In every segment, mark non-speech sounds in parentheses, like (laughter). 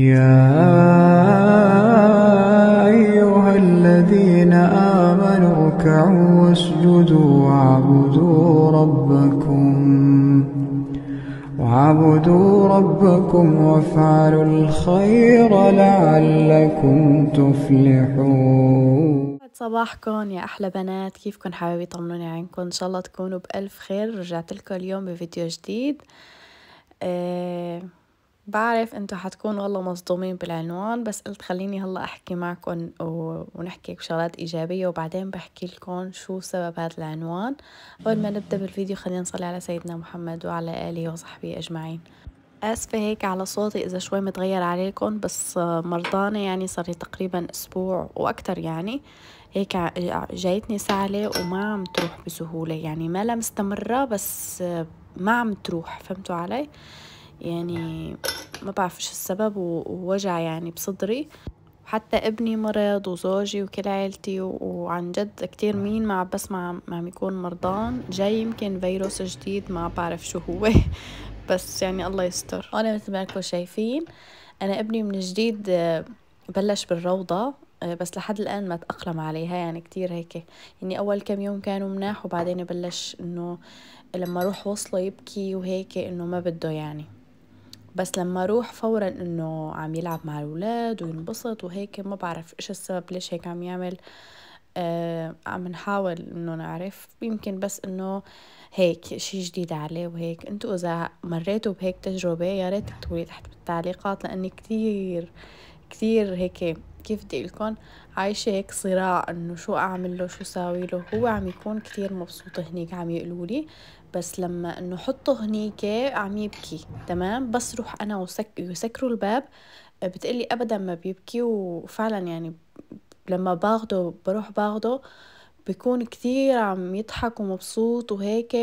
يا أيها الذين آمنوا اركعوا واسجدوا واعبدوا ربكم واعبدوا ربكم وافعلوا الخير لعلكم تفلحون صباحكم يا أحلى بنات كيفكم حبايبي طمنوني عنكم إن شاء الله تكونوا بألف خير رجعت لكم اليوم بفيديو جديد أه بعرف انتو حتكون والله مصدومين بالعنوان بس قلت خليني هلا احكي معكم ونحكي بشغلات ايجابيه وبعدين بحكي لكم شو سبب هذا العنوان قبل ما نبدا بالفيديو خلينا نصلي على سيدنا محمد وعلى اله وصحبه اجمعين آسفة هيك على صوتي إذا شوي متغير عليكم بس مرضانة يعني صار لي تقريبا أسبوع وأكتر يعني هيك جايتني سعلة وما عم تروح بسهولة يعني ما لا مستمرة بس ما عم تروح فهمتوا علي؟ يعني ما بعرفش السبب ووجع يعني بصدري حتى ابني مرض وزوجي وكل عيلتي وعن جد كتير مين ما بس ما عم يكون مرضان جاي يمكن فيروس جديد ما بعرف شو هو (laughs) بس يعني الله يستر انا مثل ما انكم شايفين انا ابني من جديد آه، بلش بالروضه آه، بس لحد الآن ما تأقلم عليها يعني كتير هيك يعني أول كم يوم كانوا مناح وبعدين بلش إنه لما روح وصله يبكي وهيك إنه ما بده يعني بس لما اروح فورا انه عم يلعب مع الولاد وينبسط وهيك ما بعرف ايش السبب ليش هيك عم يعمل آه عم نحاول انه نعرف يمكن بس انه هيك شي جديد عليه وهيك انتوا اذا مريتوا بهيك تجربة يا ريت تكتبوا لي تحت بالتعليقات لاني كتير كتير هيك كيف بدي لكم عايشة هيك صراع انه شو اعمل له شو ساوي له هو عم يكون كتير مبسوط هنيك عم يقولوا لي بس لما انه حطه هنيك عم يبكي تمام بس روح انا وسك يسكروا الباب بتقلي ابدا ما بيبكي وفعلا يعني لما باخده بروح باخده بيكون كتير عم يضحك ومبسوط وهيك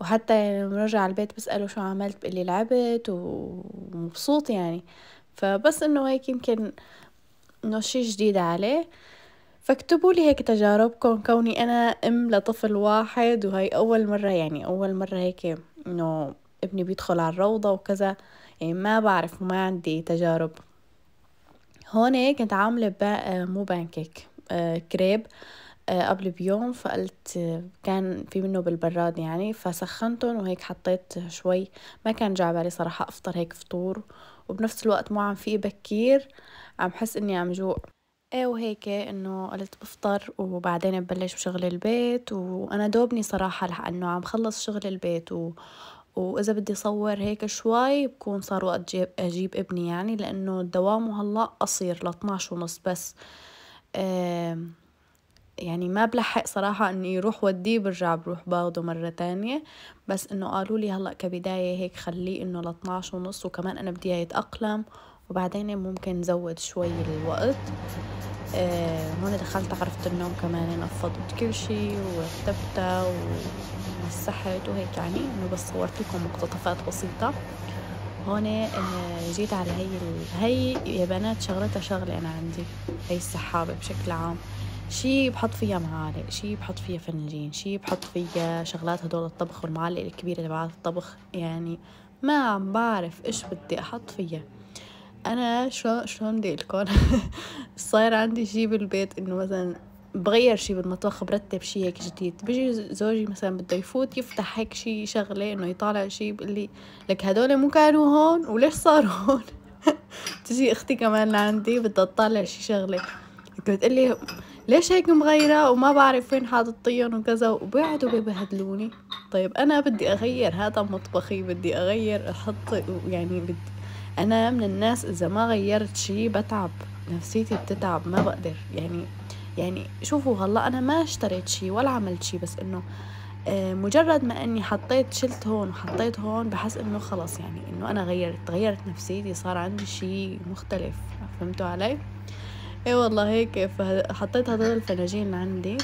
وحتى يعني لما برجع على البيت بسأله شو عملت بقلي لعبت ومبسوط يعني فبس انه هيك يمكن انه شي جديد عليه فاكتبوا لي هيك تجاربكم كوني أنا أم لطفل واحد وهي أول مرة يعني أول مرة هيك إنه ابني بيدخل على الروضة وكذا يعني ما بعرف وما عندي تجارب هون كنت عاملة آه، مو بانكيك آه، كريب آه، قبل بيوم فقلت كان في منه بالبراد يعني فسخنتهم وهيك حطيت شوي ما كان جعبالي صراحة أفطر هيك فطور وبنفس الوقت مو عم في بكير عم حس إني عم جوع ايه وهيك انه قلت بفطر وبعدين ببلش بشغل البيت وانا دوبني صراحة لانه عم خلص شغل البيت و... واذا بدي صور هيك شوي بكون صار وقت جيب... اجيب ابني يعني لانه دوامه هلا قصير ل 12 ونص بس آه يعني ما بلحق صراحة اني يروح وديه برجع بروح باخده مرة تانية بس انه قالوا لي هلا كبداية هيك خليه انه ل 12 ونص وكمان انا بدي اياه يتأقلم وبعدين ممكن نزود شوي الوقت آه، هون دخلت عرفت النوم كمان نفضت كل شي ورتبتها ومسحت وهيك يعني انه بس صورت لكم مقتطفات بسيطة هون آه، جيت على هي ال... هي يا بنات شغلتها شغلة أنا عندي هي السحابة بشكل عام شي بحط فيها معالق شي بحط فيها فنجين شي بحط فيها شغلات هدول الطبخ والمعالق الكبيرة تبعات الطبخ يعني ما عم بعرف ايش بدي احط فيها انا شو شلون بدي لكم (laughs) صاير عندي شي بالبيت انه مثلا بغير شي بالمطبخ برتب شي هيك جديد بيجي زوجي مثلا بده يفوت يفتح هيك شي شغله انه يطالع شي بقول لي لك هدول مو كانوا هون وليش صاروا هون (laughs) تجي اختي كمان لعندي بدها تطالع شي شغله لي ليش هيك مغيرة وما بعرف وين حاططيهم وكذا وبيقعدوا ببهدلوني طيب أنا بدي أغير هذا مطبخي بدي أغير أحط يعني بدي انا من الناس اذا ما غيرت شيء بتعب نفسيتي بتتعب ما بقدر يعني يعني شوفوا هلا انا ما اشتريت شيء ولا عملت شيء بس انه آه، مجرد ما اني حطيت شلت هون وحطيت هون بحس انه خلص يعني انه انا غيرت غيرت نفسيتي صار عندي شيء مختلف فهمتوا علي اي والله هيك حطيت هدول الفناجين اللي عندي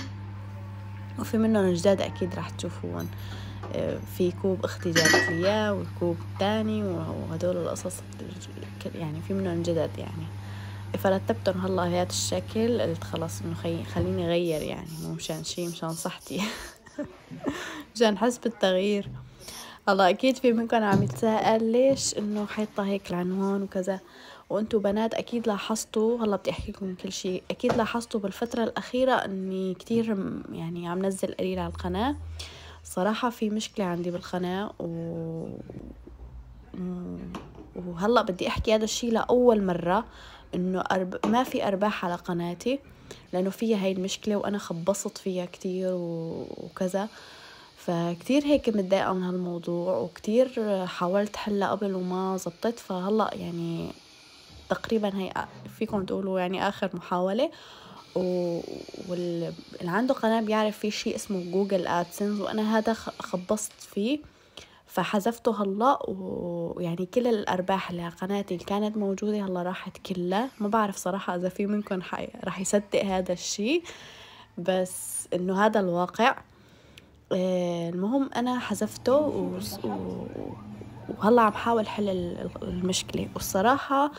وفي منهم جداد أكيد راح تشوفوهم آه، في كوب اختي جابت لي اياه والكوب الثاني وهدول القصص يعني في منهم جداد يعني فرتبتهم هلا بهذا الشكل قلت خلص انه خليني اغير يعني مو مشان شي مشان صحتي (laughs) مشان حس بالتغيير الله اكيد في منكم عم يتساءل ليش انه حيطه هيك العنوان وكذا وانتو بنات اكيد لاحظتوا هلا بدي احكي لكم كل شيء اكيد لاحظتوا بالفتره الاخيره اني كتير يعني عم نزل قليل على القناه صراحه في مشكله عندي بالقناه و وهلا بدي احكي هذا الشيء لاول مره انه أرب... ما في ارباح على قناتي لانه فيها هاي المشكله وانا خبصت فيها كتير و... وكذا فكتير هيك متضايقه من هالموضوع وكتير حاولت حلها قبل وما زبطت فهلا يعني تقريبا هي فيكم تقولوا يعني اخر محاوله واللي عنده قناه بيعرف في شيء اسمه جوجل ادسنس وانا هذا خبصت فيه فحذفته هلا ويعني كل الارباح اللي على قناتي اللي كانت موجوده هلا راحت كلها ما بعرف صراحه اذا في منكم راح يصدق هذا الشيء بس انه هذا الواقع آه، المهم انا حذفته وهلا عم حاول حل المشكله والصراحه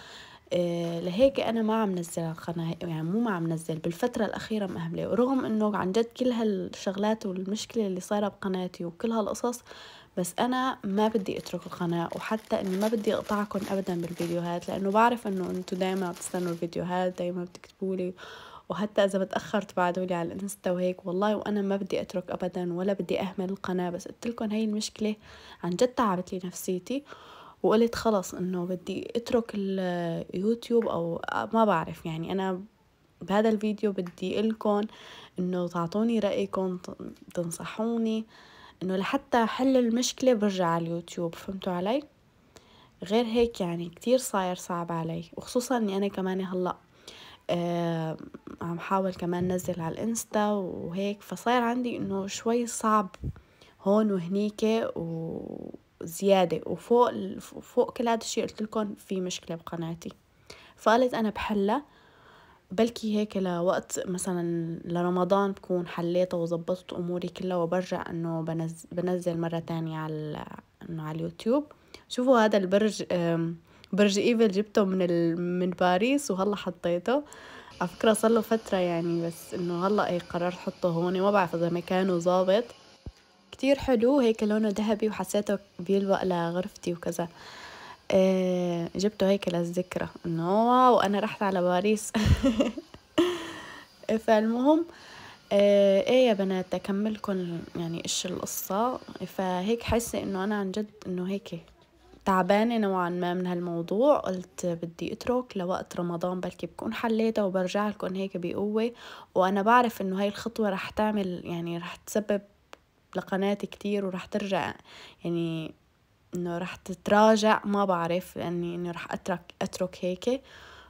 آه، لهيك انا ما عم نزل القناه يعني مو ما عم نزل بالفتره الاخيره مهمله ورغم انه عن جد كل هالشغلات والمشكله اللي صايره بقناتي وكل هالقصص بس انا ما بدي اترك القناه وحتى اني ما بدي اقطعكم ابدا بالفيديوهات لانه بعرف انه انتم دائما بتستنوا الفيديوهات دائما بتكتبوا لي وحتى اذا بتاخرت بعدوا لي على الانستا وهيك والله وانا ما بدي اترك ابدا ولا بدي اهمل القناه بس قلت لكم هي المشكله عن جد تعبت لي نفسيتي وقلت خلص انه بدي اترك اليوتيوب او ما بعرف يعني انا بهذا الفيديو بدي لكم انه تعطوني رايكم تنصحوني انه لحتى حل المشكله برجع على اليوتيوب فهمتوا علي غير هيك يعني كتير صاير صعب علي وخصوصا اني انا كمان هلا آه عم حاول كمان نزل على الانستا وهيك فصاير عندي انه شوي صعب هون وهنيك و زيادة وفوق فوق كل هذا الشيء قلت لكم في مشكلة بقناتي فقلت أنا بحلها بلكي هيك لوقت مثلا لرمضان بكون حليتها وظبطت اموري كلها وبرجع انه بنزل, بنزل مره تانية على انه على اليوتيوب شوفوا هذا البرج برج ايفل جبته من ال... من باريس وهلا حطيته على فكره صار له فتره يعني بس انه هلا اي قررت احطه هون ما بعرف اذا مكانه ظابط كتير حلو هيك لونه ذهبي وحسيته بيلبق لغرفتي وكذا آه، جبته هيك للذكرى انه واو انا رحت على باريس (laughs) فالمهم آه، ايه يا بنات اكملكم يعني ايش القصة فهيك حاسة انه انا عن جد انه هيك تعبانة نوعا ما من هالموضوع قلت بدي اترك لوقت رمضان بلكي بكون حليتها وبرجع لكم هيك بقوة وانا بعرف انه هاي الخطوة رح تعمل يعني رح تسبب لقناتي كتير ورح ترجع يعني انه رح تتراجع ما بعرف لاني انه راح اترك اترك هيك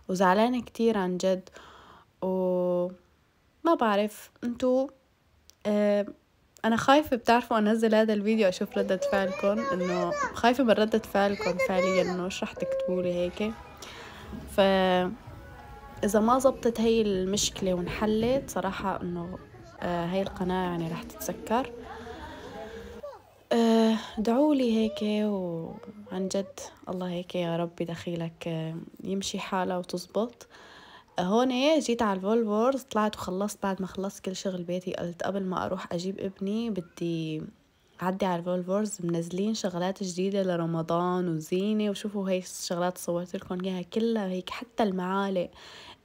وزعلانة كتير عن جد و ما بعرف انتو اه انا خايفة بتعرفوا انزل هذا الفيديو اشوف ردة فعلكم انه خايفة من ردة فعلكم فعليا انه ايش رح تكتبوا لي هيك ف اذا ما زبطت هي المشكلة وانحلت صراحة انه آه، هاي القناة يعني رح تتسكر آه، دعوا لي هيك وعن جد الله هيك يا ربي دخيلك آه، يمشي حالها وتزبط هون إيه، جيت على الفولفورز طلعت وخلصت بعد ما خلصت كل شغل بيتي قلت قبل ما اروح اجيب ابني بدي عدي على الفولفورز منزلين شغلات جديدة لرمضان وزينة وشوفوا هاي الشغلات صورت لكم اياها كلها هيك حتى المعالق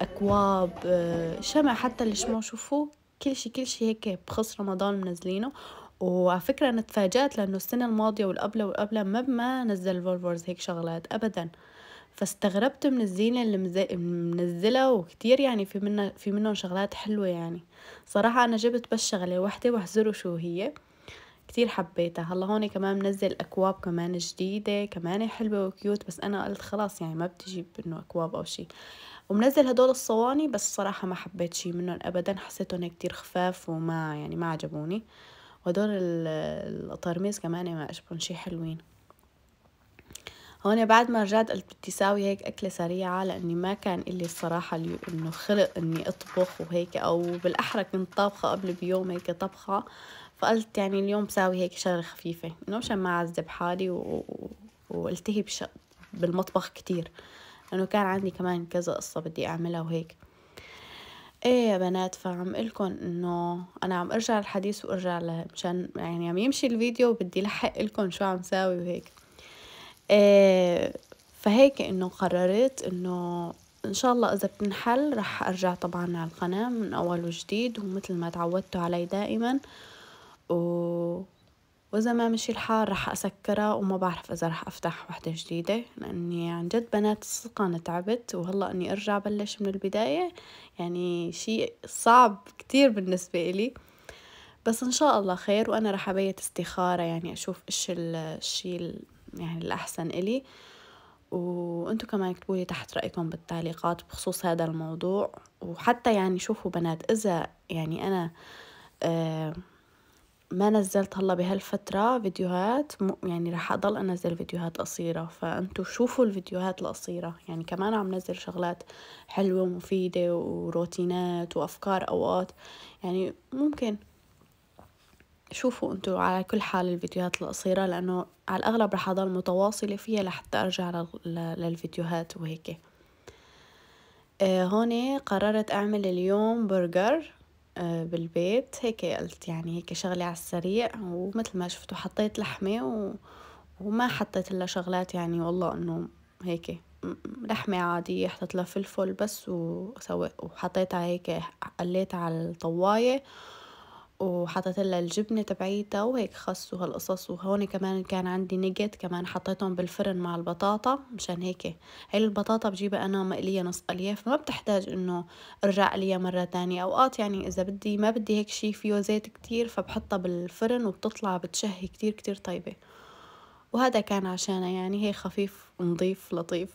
اكواب آه، شمع حتى الشموع شوفوا كل شي كل شي هيك بخص رمضان منزلينه وعلى فكرة أنا تفاجأت لأنه السنة الماضية والقبلة والقبلة ما ما نزل فولفرز هيك شغلات أبدا فاستغربت من الزينة اللي منزلها وكتير يعني في منها في منهم شغلات حلوة يعني صراحة أنا جبت بس شغلة وحدة وحزروا شو هي كتير حبيتها هلا هون كمان منزل أكواب كمان جديدة كمان حلوة وكيوت بس أنا قلت خلاص يعني ما بدي إنه أكواب أو شي ومنزل هدول الصواني بس صراحة ما حبيت شي منهم أبدا حسيتهم كتير خفاف وما يعني ما عجبوني آه ودور الطرميز كمان ما أشبهن شي حلوين هون بعد ما رجعت قلت بدي ساوي هيك أكلة سريعة لأني ما كان إلي الصراحة إنه خلق إني أطبخ وهيك أو بالأحرى كنت طابخة قبل بيوم هيك طبخة فقلت يعني اليوم بساوي هيك شغلة خفيفة إنه مشان ما أعذب حالي و... والتهي بش... بالمطبخ كتير لأنه كان عندي كمان كذا قصة بدي أعملها وهيك ايه يا بنات فعم قلكن انه انا عم ارجع الحديث وارجع له مشان يعني عم يمشي الفيديو وبدي لحق لكم شو عم ساوي وهيك إيه فهيك انه قررت انه ان شاء الله اذا بتنحل رح ارجع طبعا على القناة من اول وجديد ومثل ما تعودتوا علي دائما و واذا ما مشي الحال رح اسكرها وما بعرف اذا رح افتح وحده جديده لاني عن جد بنات صدقا تعبت وهلا اني ارجع بلش من البدايه يعني شيء صعب كتير بالنسبه إلي بس ان شاء الله خير وانا رح ابيت استخاره يعني اشوف ايش الشيء يعني الاحسن إلي وانتو كمان اكتبوا لي تحت رايكم بالتعليقات بخصوص هذا الموضوع وحتى يعني شوفوا بنات اذا يعني انا آه ما نزلت هلا بهالفترة فيديوهات يعني رح أضل أنزل فيديوهات قصيرة فأنتوا شوفوا الفيديوهات القصيرة يعني كمان عم نزل شغلات حلوة ومفيدة وروتينات وأفكار أوقات يعني ممكن شوفوا انتوا على كل حال الفيديوهات القصيرة لأنه على الأغلب رح أضل متواصلة فيها لحتى أرجع للفيديوهات وهيك آه، هون قررت أعمل اليوم برجر آه، بالبيت هيك قلت يعني هيك شغلة على السريع ومثل ما شفتوا حطيت لحمة و... وما حطيت إلا شغلات يعني والله انه هيك لحمة عادية حطيت لها فلفل بس وسويت وحطيتها هيك قليتها على الطواية وحطيت لها الجبنه تبعيتها وهيك خس وهالقصص وهون كمان كان عندي نيجت كمان حطيتهم بالفرن مع البطاطا مشان هيك هي البطاطا بجيبها انا مقليه نص قليه فما بتحتاج انه ارجع قليها مره تانية اوقات يعني اذا بدي ما بدي هيك شي فيه زيت كتير فبحطها بالفرن وبتطلع بتشهي كتير كتير طيبه وهذا كان عشانها يعني هي خفيف ونظيف لطيف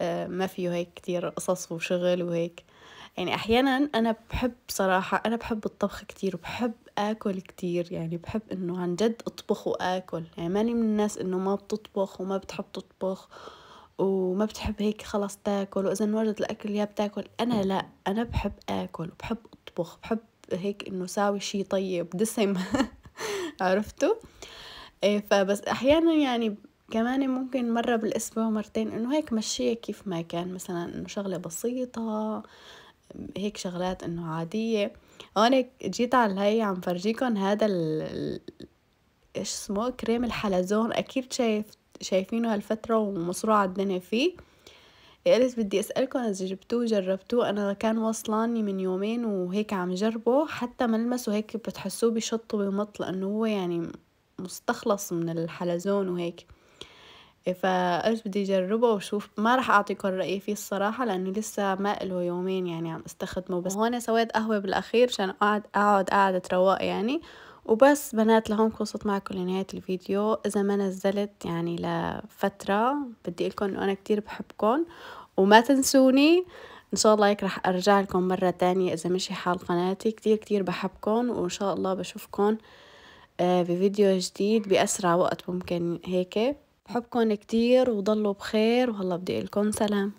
آه، ما فيه هيك كتير قصص وشغل وهيك يعني أحيانا أنا بحب صراحة أنا بحب الطبخ كتير وبحب آكل كتير يعني بحب إنه عن جد أطبخ وآكل يعني ماني من الناس إنه ما بتطبخ وما بتحب تطبخ وما بتحب هيك خلاص تاكل وإذا انوجد الأكل يا بتاكل أنا لا أنا بحب آكل وبحب أطبخ بحب هيك إنه ساوي شي طيب دسم (laughs) عرفتوا إيه، فبس أحيانا يعني كمان ممكن مرة بالأسبوع مرتين إنه هيك مشيها كيف ما كان مثلا إنه شغلة بسيطة هيك شغلات انه عادية هون جيت على الهي عم فرجيكم هذا ال ايش اسمه كريم الحلزون اكيد شايف شايفينه هالفترة ومصروعة الدنيا فيه قلت بدي اسألكم اذا جبتوه جربتوه انا كان وصلاني من يومين وهيك عم جربه حتى ملمسه هيك بتحسوه بشط وبمط لانه هو يعني مستخلص من الحلزون وهيك فقلت بدي اجربه وشوف ما راح اعطيكم رايي فيه الصراحه لانه لسه ما له يومين يعني عم استخدمه بس هون سويت قهوه بالاخير عشان اقعد اقعد قاعده رواق يعني وبس بنات لهون خلصت معكم لنهاية الفيديو إذا ما نزلت يعني لفترة بدي لكم إنه أنا كتير بحبكم وما تنسوني إن شاء الله هيك رح أرجع لكم مرة تانية إذا مشي حال قناتي كتير كتير بحبكم وإن شاء الله بشوفكم آه، بفيديو جديد بأسرع وقت ممكن هيك بحبكن كتير وضلوا بخير وهلا بدي لكم سلام